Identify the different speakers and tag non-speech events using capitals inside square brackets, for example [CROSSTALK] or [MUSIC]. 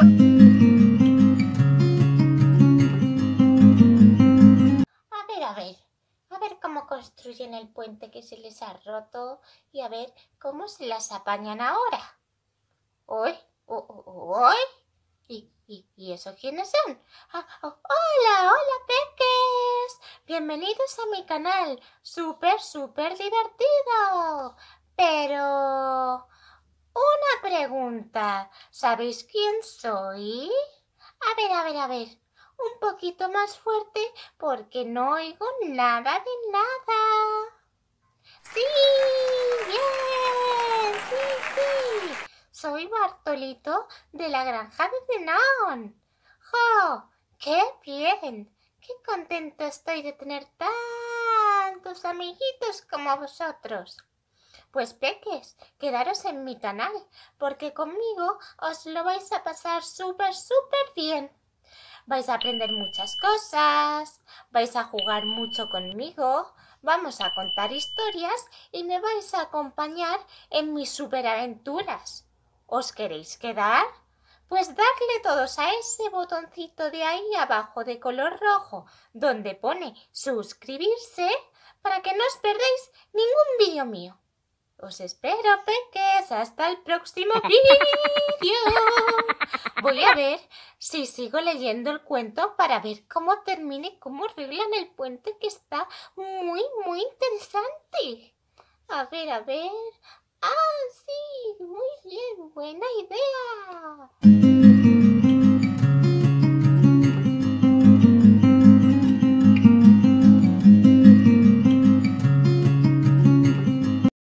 Speaker 1: A ver, a ver. A ver cómo construyen el puente que se les ha roto y a ver cómo se las apañan ahora. ¿Hoy? ¿Hoy? ¿Y, y, eso quiénes son? Ah, oh, ¡Hola, hola, peques! Bienvenidos a mi canal. Súper, súper divertido. Pero pregunta. ¿Sabéis quién soy? A ver, a ver, a ver. Un poquito más fuerte porque no oigo nada de nada. ¡Sí! ¡Bien! ¡Sí, sí! Soy Bartolito de la granja de Zenón. ¡Jo! ¡Qué bien! ¡Qué contento estoy de tener tantos amiguitos como vosotros! Pues peques, quedaros en mi canal, porque conmigo os lo vais a pasar súper, súper bien. Vais a aprender muchas cosas, vais a jugar mucho conmigo, vamos a contar historias y me vais a acompañar en mis superaventuras. ¿Os queréis quedar? Pues darle todos a ese botoncito de ahí abajo de color rojo donde pone suscribirse para que no os perdáis ningún vídeo mío. Os espero, peques, hasta el próximo [LAUGHS] vídeo. Voy a ver si sigo leyendo el cuento para ver cómo termina y cómo arreglan el puente que está muy, muy interesante. A ver, a ver. Ah, sí, muy bien, buena idea.